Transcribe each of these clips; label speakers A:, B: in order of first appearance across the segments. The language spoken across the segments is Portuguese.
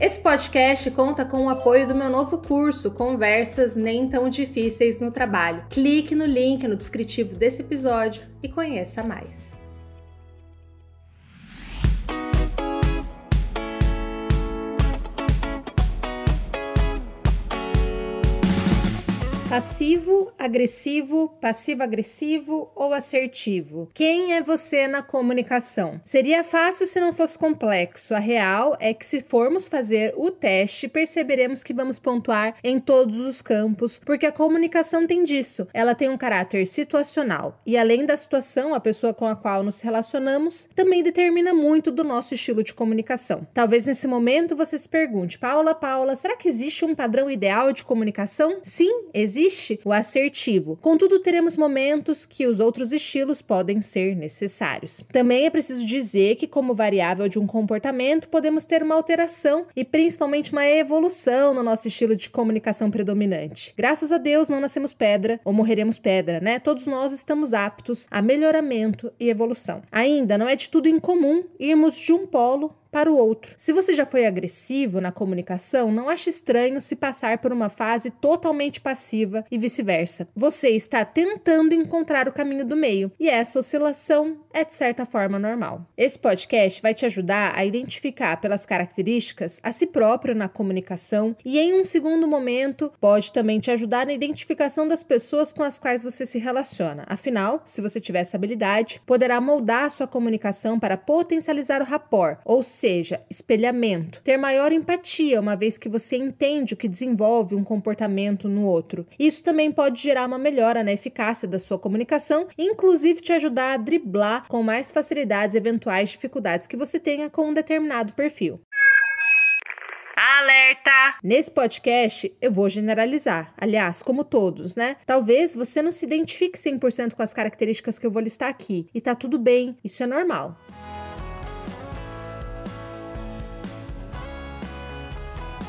A: Esse podcast conta com o apoio do meu novo curso, Conversas Nem Tão Difíceis no Trabalho. Clique no link no descritivo desse episódio e conheça mais. Passivo, agressivo, passivo-agressivo ou assertivo? Quem é você na comunicação? Seria fácil se não fosse complexo. A real é que, se formos fazer o teste, perceberemos que vamos pontuar em todos os campos, porque a comunicação tem disso. Ela tem um caráter situacional e, além da situação, a pessoa com a qual nos relacionamos também determina muito do nosso estilo de comunicação. Talvez nesse momento você se pergunte, Paula, Paula, será que existe um padrão ideal de comunicação? Sim, existe existe o assertivo. Contudo, teremos momentos que os outros estilos podem ser necessários. Também é preciso dizer que, como variável de um comportamento, podemos ter uma alteração e principalmente uma evolução no nosso estilo de comunicação predominante. Graças a Deus, não nascemos pedra ou morreremos pedra, né? Todos nós estamos aptos a melhoramento e evolução. Ainda não é de tudo incomum irmos de um polo para o outro. Se você já foi agressivo na comunicação, não ache estranho se passar por uma fase totalmente passiva e vice-versa. Você está tentando encontrar o caminho do meio e essa oscilação é de certa forma normal. Esse podcast vai te ajudar a identificar pelas características a si próprio na comunicação e em um segundo momento pode também te ajudar na identificação das pessoas com as quais você se relaciona. Afinal, se você tiver essa habilidade, poderá moldar a sua comunicação para potencializar o rapport, ou seja, espelhamento, ter maior empatia, uma vez que você entende o que desenvolve um comportamento no outro. Isso também pode gerar uma melhora na eficácia da sua comunicação, inclusive te ajudar a driblar com mais facilidades eventuais dificuldades que você tenha com um determinado perfil. Alerta! Nesse podcast, eu vou generalizar. Aliás, como todos, né? Talvez você não se identifique 100% com as características que eu vou listar aqui. E tá tudo bem, isso é normal.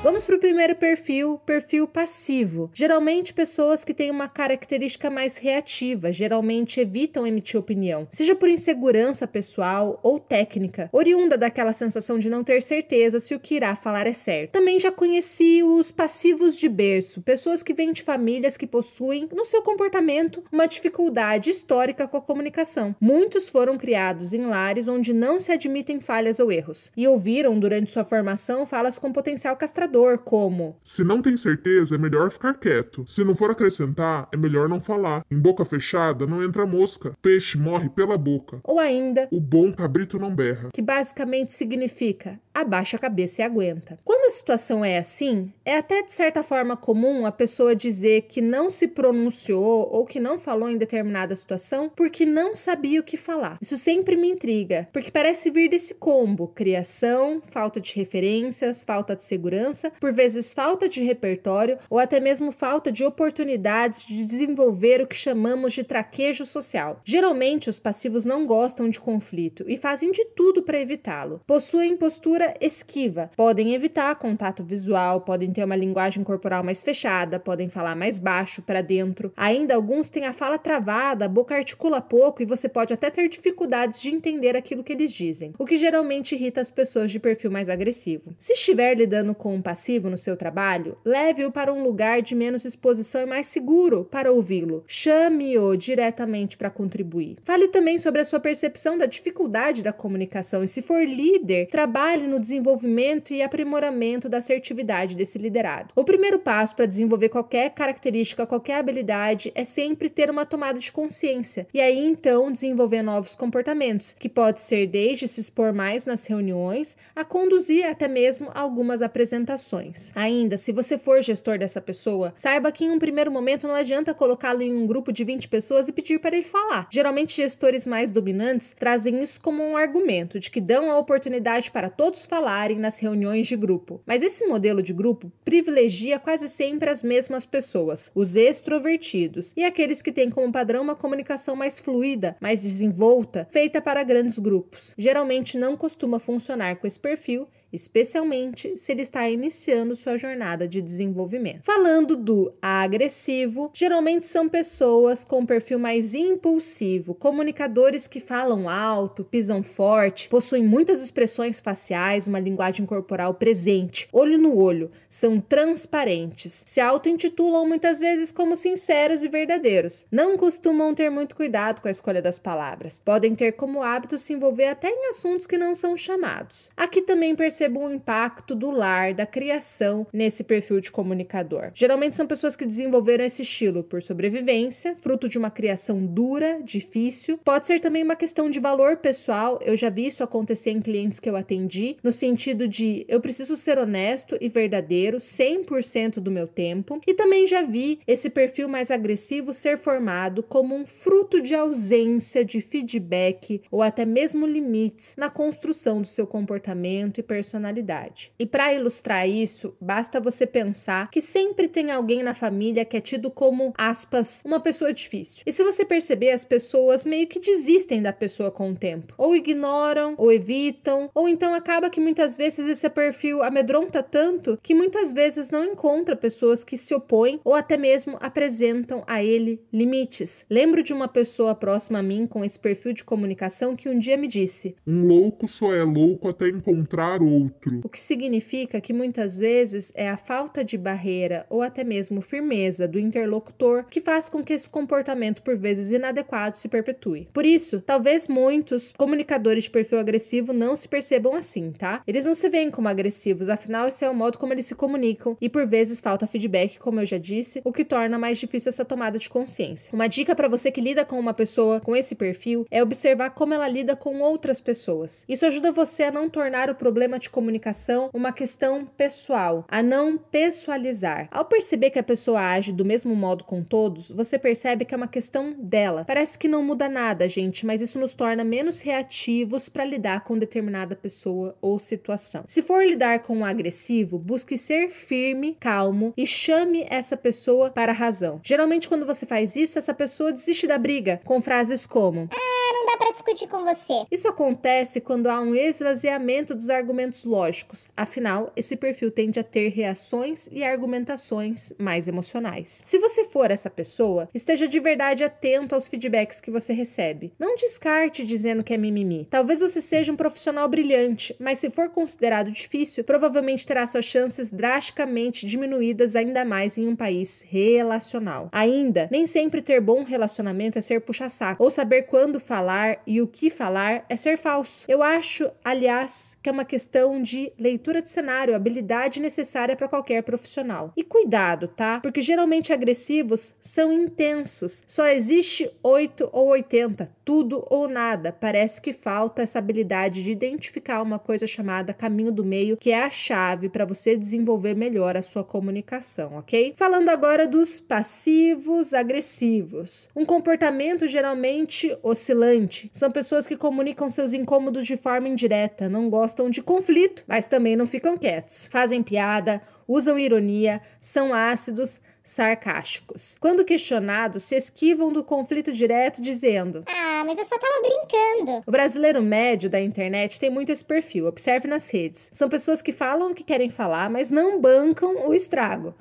A: Vamos para o primeiro perfil, perfil passivo. Geralmente, pessoas que têm uma característica mais reativa geralmente evitam emitir opinião, seja por insegurança pessoal ou técnica, oriunda daquela sensação de não ter certeza se o que irá falar é certo. Também já conheci os passivos de berço, pessoas que vêm de famílias que possuem, no seu comportamento, uma dificuldade histórica com a comunicação. Muitos foram criados em lares onde não se admitem falhas ou erros e ouviram durante sua formação falas com potencial castrador desafiador, como: Se não tem certeza, é melhor ficar quieto. Se não for acrescentar, é melhor não falar. Em boca fechada não entra mosca. Peixe morre pela boca. Ou ainda: O bom cabrito não berra. Que basicamente significa: abaixa a cabeça e aguenta. Quando a situação é assim, é até de certa forma comum a pessoa dizer que não se pronunciou ou que não falou em determinada situação porque não sabia o que falar. Isso sempre me intriga, porque parece vir desse combo: criação, falta de referências, falta de segurança, por vezes falta de repertório ou até mesmo falta de oportunidades de desenvolver o que chamamos de traquejo social. Geralmente os passivos não gostam de conflito e fazem de tudo para evitá-lo. Possuem postura postura esquiva. Podem evitar contato visual, podem ter uma linguagem corporal mais fechada, podem falar mais baixo, para dentro. Ainda alguns têm a fala travada, a boca articula pouco e você pode até ter dificuldades de entender aquilo que eles dizem, o que geralmente irrita as pessoas de perfil mais agressivo. Se estiver lidando com um passivo no seu trabalho, leve-o para um lugar de menos exposição e mais seguro para ouvi-lo. Chame-o diretamente para contribuir. Fale também sobre a sua percepção da dificuldade da comunicação e, se for líder, trabalhe no desenvolvimento e aprimoramento da assertividade desse liderado. O primeiro passo para desenvolver qualquer característica, qualquer habilidade, é sempre ter uma tomada de consciência e aí então desenvolver novos comportamentos, que pode ser desde se expor mais nas reuniões a conduzir até mesmo algumas apresentações. Ainda, se você for gestor dessa pessoa, saiba que em um primeiro momento não adianta colocá-lo em um grupo de 20 pessoas e pedir para ele falar. Geralmente, gestores mais dominantes trazem isso como um argumento de que dão a oportunidade para todos todos falarem nas reuniões de grupo. Mas esse modelo de grupo privilegia quase sempre as mesmas pessoas, os extrovertidos e aqueles que têm como padrão uma comunicação mais fluida, mais desenvolta, feita para grandes grupos. Geralmente não costuma funcionar com esse perfil especialmente se ele está iniciando sua jornada de desenvolvimento. Falando do agressivo, geralmente são pessoas com perfil mais impulsivo, comunicadores que falam alto, pisam forte, possuem muitas expressões faciais, uma linguagem corporal presente, olho no olho, são transparentes, se auto-intitulam muitas vezes como sinceros e verdadeiros, não costumam ter muito cuidado com a escolha das palavras, podem ter como hábito se envolver até em assuntos que não são chamados. Aqui também percebemos percebam o impacto do lar, da criação nesse perfil de comunicador. Geralmente são pessoas que desenvolveram esse estilo por sobrevivência, fruto de uma criação dura, difícil. Pode ser também uma questão de valor pessoal. Eu já vi isso acontecer em clientes que eu atendi, no sentido de eu preciso ser honesto e verdadeiro 100% do meu tempo. E também já vi esse perfil mais agressivo ser formado como um fruto de ausência de feedback ou até mesmo limites na construção do seu comportamento e personalidade personalidade. E para ilustrar isso, basta você pensar que sempre tem alguém na família que é tido como, aspas, uma pessoa difícil. E se você perceber, as pessoas meio que desistem da pessoa com o tempo, ou ignoram, ou evitam, ou então acaba que muitas vezes esse perfil amedronta tanto que muitas vezes não encontra pessoas que se opõem ou até mesmo apresentam a ele limites. Lembro de uma pessoa próxima a mim com esse perfil de comunicação que um dia me disse: Um louco só é louco até encontrar outro outro. O que significa que muitas vezes é a falta de barreira ou até mesmo firmeza do interlocutor que faz com que esse comportamento, por vezes inadequado, se perpetue. Por isso, talvez muitos comunicadores de perfil agressivo não se percebam assim, tá? Eles não se veem como agressivos, afinal, esse é o modo como eles se comunicam e por vezes falta feedback, como eu já disse, o que torna mais difícil essa tomada de consciência. Uma dica para você que lida com uma pessoa com esse perfil é observar como ela lida com outras pessoas. Isso ajuda você a não tornar o problema de comunicação uma questão pessoal, a não pessoalizar. Ao perceber que a pessoa age do mesmo modo com todos, você percebe que é uma questão dela. Parece que não muda nada, gente, mas isso nos torna menos reativos para lidar com determinada pessoa ou situação. Se for lidar com um agressivo, busque ser firme, calmo e chame essa pessoa para a razão. Geralmente, quando você faz isso, essa pessoa desiste da briga com frases como. É não dá para discutir com você. Isso acontece quando há um esvaziamento dos argumentos lógicos. Afinal, esse perfil tende a ter reações e argumentações mais emocionais. Se você for essa pessoa, esteja de verdade atento aos feedbacks que você recebe. Não descarte dizendo que é mimimi. Talvez você seja um profissional brilhante, mas se for considerado difícil, provavelmente terá suas chances drasticamente diminuídas ainda mais em um país relacional. Ainda, nem sempre ter bom relacionamento é ser puxa-saco ou saber quando falar falar e o que falar é ser falso. Eu acho, aliás, que é uma questão de leitura de cenário, habilidade necessária para qualquer profissional. E cuidado, tá? Porque geralmente agressivos são intensos. Só existe 8 ou 80, tudo ou nada. Parece que falta essa habilidade de identificar uma coisa chamada caminho do meio, que é a chave para você desenvolver melhor a sua comunicação, ok? Falando agora dos passivos agressivos. Um comportamento geralmente oscilante são pessoas que comunicam seus incômodos de forma indireta, não gostam de conflito, mas também não ficam quietos. Fazem piada, usam ironia, são ácidos, sarcásticos. Quando questionados, se esquivam do conflito direto, dizendo: Ah, mas eu só tava brincando. O brasileiro médio da internet tem muito esse perfil, observe nas redes. São pessoas que falam o que querem falar, mas não bancam o estrago.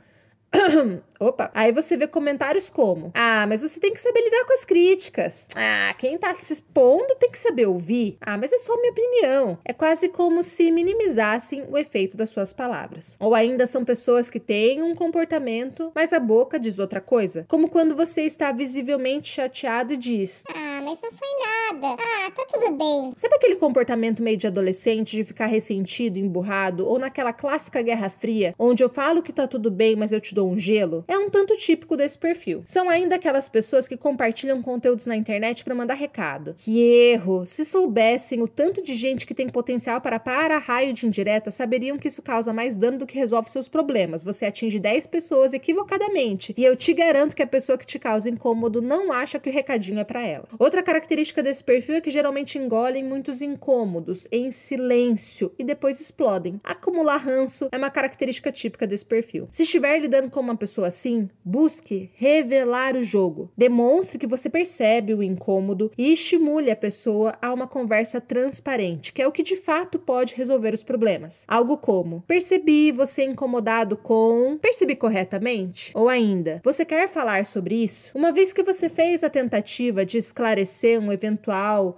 A: Opa. Aí você vê comentários como: Ah, mas você tem que saber lidar com as críticas. Ah, quem tá se expondo tem que saber ouvir. Ah, mas é só minha opinião. É quase como se minimizassem o efeito das suas palavras. Ou ainda são pessoas que têm um comportamento, mas a boca diz outra coisa. Como quando você está visivelmente chateado e diz: Ah, mas não foi nada. Ah, tá tudo bem. Sabe aquele comportamento meio de adolescente de ficar ressentido, emburrado, ou naquela clássica Guerra Fria, onde eu falo que tá tudo bem, mas eu te dou um gelo é um tanto típico desse perfil. São ainda aquelas pessoas que compartilham conteúdos na internet para mandar recado. Que erro! Se soubessem o tanto de gente que tem potencial para a raio de indireta, saberiam que isso causa mais dano do que resolve seus problemas. Você atinge 10 pessoas equivocadamente e eu te garanto que a pessoa que te causa incômodo não acha que o recadinho é para ela. Outra característica desse perfil é que geralmente engolem muitos incômodos em silêncio e depois explodem. Acumular ranço é uma característica típica desse perfil. Se estiver lidando lidando com uma pessoa assim, busque revelar o jogo. Demonstre que você percebe o incômodo e estimule a pessoa a uma conversa transparente, que é o que de fato pode resolver os problemas. Algo como: percebi você incomodado com. Percebi corretamente? Ou ainda, você quer falar sobre isso? Uma vez que você fez a tentativa de esclarecer um eventual.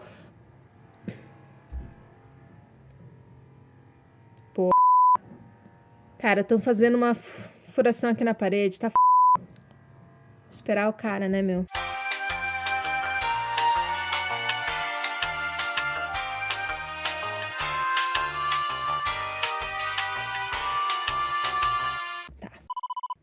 A: Pô. Cara, estão fazendo uma furação aqui na parede, tá f... Esperar o cara, né, meu?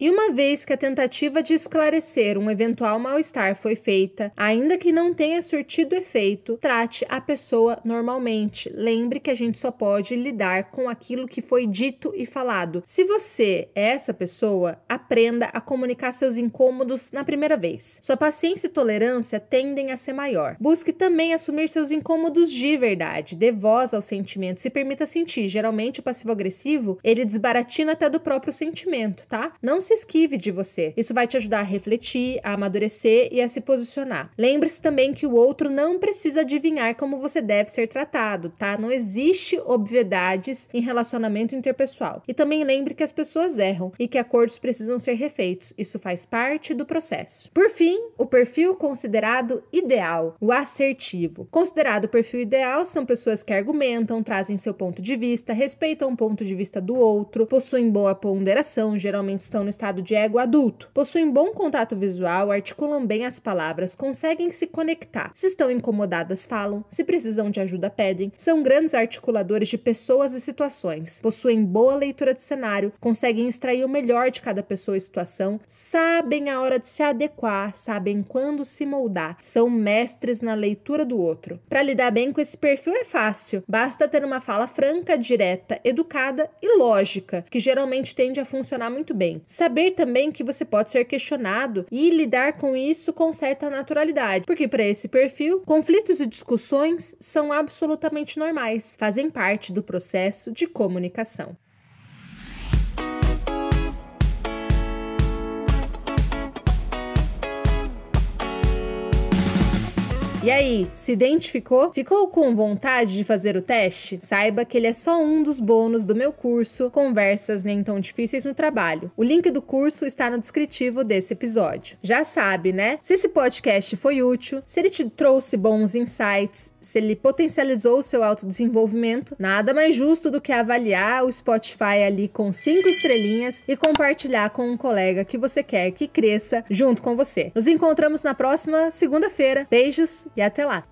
A: E uma vez que a tentativa de esclarecer um eventual mal-estar foi feita, ainda que não tenha surtido efeito, trate a pessoa normalmente. Lembre que a gente só pode lidar com aquilo que foi dito e falado. Se você é essa pessoa, aprenda a comunicar seus incômodos na primeira vez. Sua paciência e tolerância tendem a ser maior. Busque também assumir seus incômodos de verdade, dê voz aos sentimentos e permita sentir. Geralmente o passivo-agressivo, ele desbaratina até do próprio sentimento, tá? Não se esquive de você. Isso vai te ajudar a refletir, a amadurecer e a se posicionar. Lembre-se também que o outro não precisa adivinhar como você deve ser tratado, tá? Não existe obviedades em relacionamento interpessoal. E também lembre que as pessoas erram e que acordos precisam ser refeitos. Isso faz parte do processo. Por fim, o perfil considerado ideal, o assertivo. Considerado o perfil ideal são pessoas que argumentam, trazem seu ponto de vista, respeitam o ponto de vista do outro, possuem boa ponderação, geralmente estão no estado de ego adulto. Possuem bom contato visual, articulam bem as palavras, conseguem se conectar. Se estão incomodadas, falam. Se precisam de ajuda, pedem. São grandes articuladores de pessoas e situações. Possuem boa leitura de cenário, conseguem extrair o melhor de cada pessoa e situação, sabem a hora de se adequar, sabem quando se moldar, são mestres na leitura do outro. Para lidar bem com esse perfil é fácil, basta ter uma fala franca, direta, educada e lógica, que geralmente tende a funcionar muito bem saber também que você pode ser questionado e lidar com isso com certa naturalidade, porque para esse perfil, conflitos e discussões são absolutamente normais, fazem parte do processo de comunicação. E aí, se identificou? Ficou com vontade de fazer o teste? Saiba que ele é só um dos bônus do meu curso Conversas Nem Tão Difíceis no Trabalho. O link do curso está no descritivo desse episódio. Já sabe, né? Se esse podcast foi útil, se ele te trouxe bons insights, se ele potencializou o seu autodesenvolvimento, nada mais justo do que avaliar o Spotify ali com cinco estrelinhas e compartilhar com um colega que você quer que cresça junto com você. Nos encontramos na próxima segunda-feira. Beijos e até lá!